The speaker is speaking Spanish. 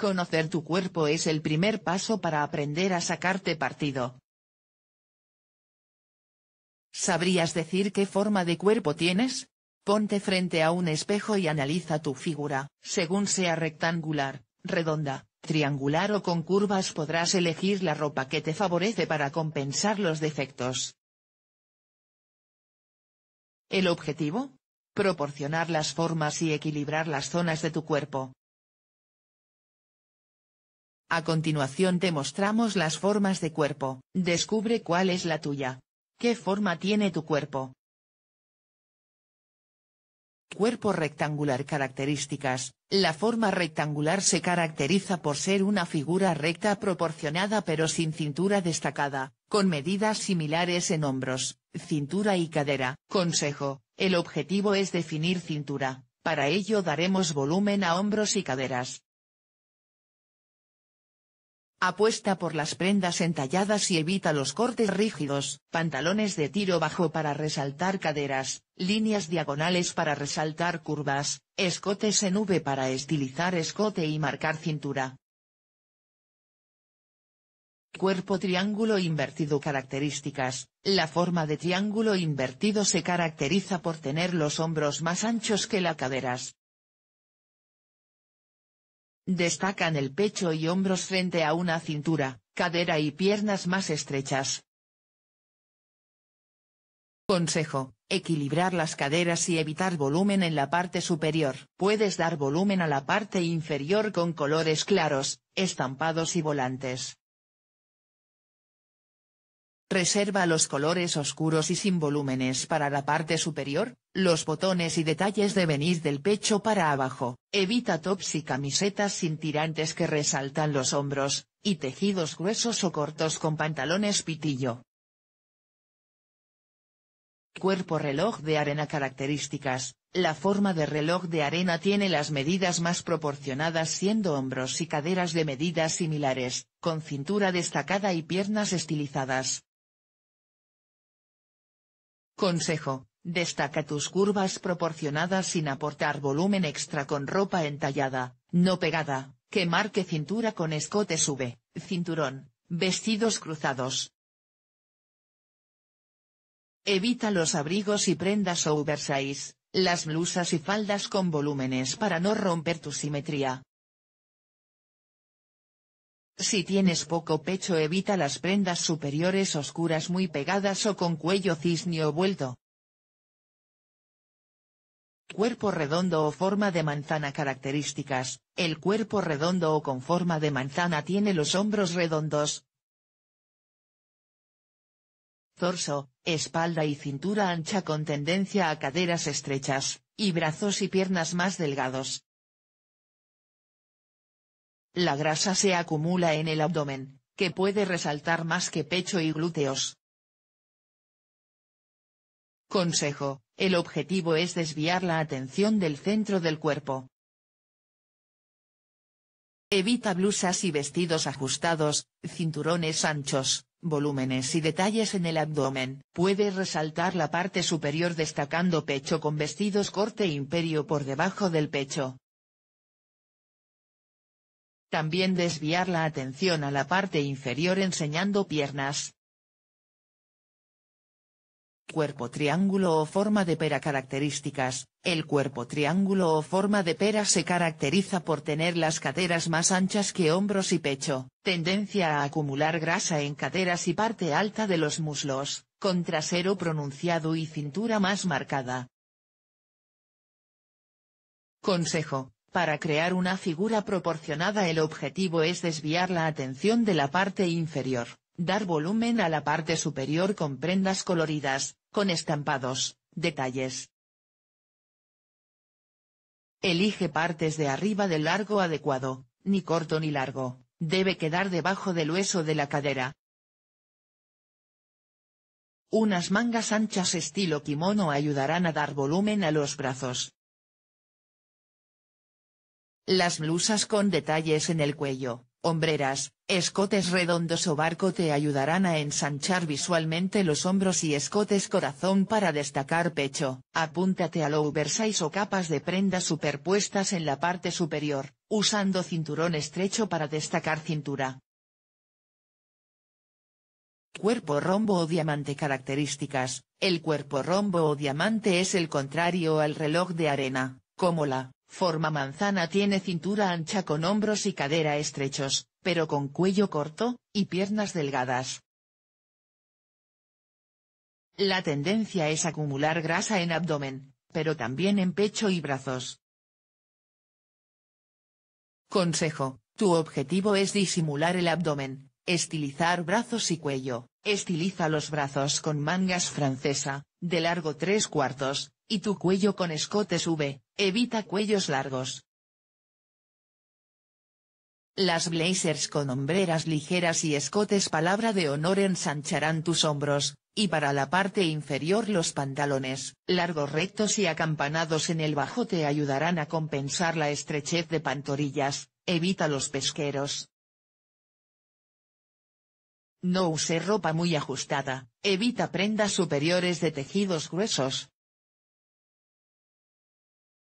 Conocer tu cuerpo es el primer paso para aprender a sacarte partido. ¿Sabrías decir qué forma de cuerpo tienes? Ponte frente a un espejo y analiza tu figura, según sea rectangular, redonda, triangular o con curvas podrás elegir la ropa que te favorece para compensar los defectos. ¿El objetivo? Proporcionar las formas y equilibrar las zonas de tu cuerpo. A continuación te mostramos las formas de cuerpo, descubre cuál es la tuya. ¿Qué forma tiene tu cuerpo? Cuerpo rectangular Características, la forma rectangular se caracteriza por ser una figura recta proporcionada pero sin cintura destacada, con medidas similares en hombros, cintura y cadera. Consejo, el objetivo es definir cintura, para ello daremos volumen a hombros y caderas. Apuesta por las prendas entalladas y evita los cortes rígidos, pantalones de tiro bajo para resaltar caderas, líneas diagonales para resaltar curvas, escotes en V para estilizar escote y marcar cintura. Cuerpo triángulo invertido Características, la forma de triángulo invertido se caracteriza por tener los hombros más anchos que las caderas, Destacan el pecho y hombros frente a una cintura, cadera y piernas más estrechas. Consejo, equilibrar las caderas y evitar volumen en la parte superior. Puedes dar volumen a la parte inferior con colores claros, estampados y volantes. Reserva los colores oscuros y sin volúmenes para la parte superior, los botones y detalles deben ir del pecho para abajo, evita tops y camisetas sin tirantes que resaltan los hombros, y tejidos gruesos o cortos con pantalones pitillo. Cuerpo reloj de arena Características, la forma de reloj de arena tiene las medidas más proporcionadas siendo hombros y caderas de medidas similares, con cintura destacada y piernas estilizadas. Consejo, Destaca tus curvas proporcionadas sin aportar volumen extra con ropa entallada, no pegada, que marque cintura con escote sube, cinturón, vestidos cruzados. Evita los abrigos y prendas oversize, las blusas y faldas con volúmenes para no romper tu simetría. Si tienes poco pecho evita las prendas superiores oscuras muy pegadas o con cuello cisne o vuelto cuerpo redondo o forma de manzana Características, el cuerpo redondo o con forma de manzana tiene los hombros redondos. Torso, espalda y cintura ancha con tendencia a caderas estrechas, y brazos y piernas más delgados. La grasa se acumula en el abdomen, que puede resaltar más que pecho y glúteos. Consejo, el objetivo es desviar la atención del centro del cuerpo. Evita blusas y vestidos ajustados, cinturones anchos, volúmenes y detalles en el abdomen. Puede resaltar la parte superior destacando pecho con vestidos corte imperio por debajo del pecho. También desviar la atención a la parte inferior enseñando piernas, Cuerpo triángulo o forma de pera Características, el cuerpo triángulo o forma de pera se caracteriza por tener las caderas más anchas que hombros y pecho, tendencia a acumular grasa en caderas y parte alta de los muslos, con trasero pronunciado y cintura más marcada. Consejo, para crear una figura proporcionada el objetivo es desviar la atención de la parte inferior, dar volumen a la parte superior con prendas coloridas, con estampados, detalles. Elige partes de arriba del largo adecuado, ni corto ni largo, debe quedar debajo del hueso de la cadera. Unas mangas anchas estilo kimono ayudarán a dar volumen a los brazos. Las blusas con detalles en el cuello, Hombreras, escotes redondos o barco te ayudarán a ensanchar visualmente los hombros y escotes corazón para destacar pecho. Apúntate a lo oversize o capas de prendas superpuestas en la parte superior, usando cinturón estrecho para destacar cintura. Cuerpo rombo o diamante Características, el cuerpo rombo o diamante es el contrario al reloj de arena, como la Forma manzana tiene cintura ancha con hombros y cadera estrechos, pero con cuello corto, y piernas delgadas. La tendencia es acumular grasa en abdomen, pero también en pecho y brazos. Consejo, tu objetivo es disimular el abdomen, estilizar brazos y cuello, estiliza los brazos con mangas francesa, de largo tres cuartos, y tu cuello con escotes V, Evita cuellos largos. Las blazers con hombreras ligeras y escotes palabra de honor ensancharán tus hombros, y para la parte inferior los pantalones, largos rectos y acampanados en el bajo te ayudarán a compensar la estrechez de pantorillas, evita los pesqueros. No use ropa muy ajustada, evita prendas superiores de tejidos gruesos,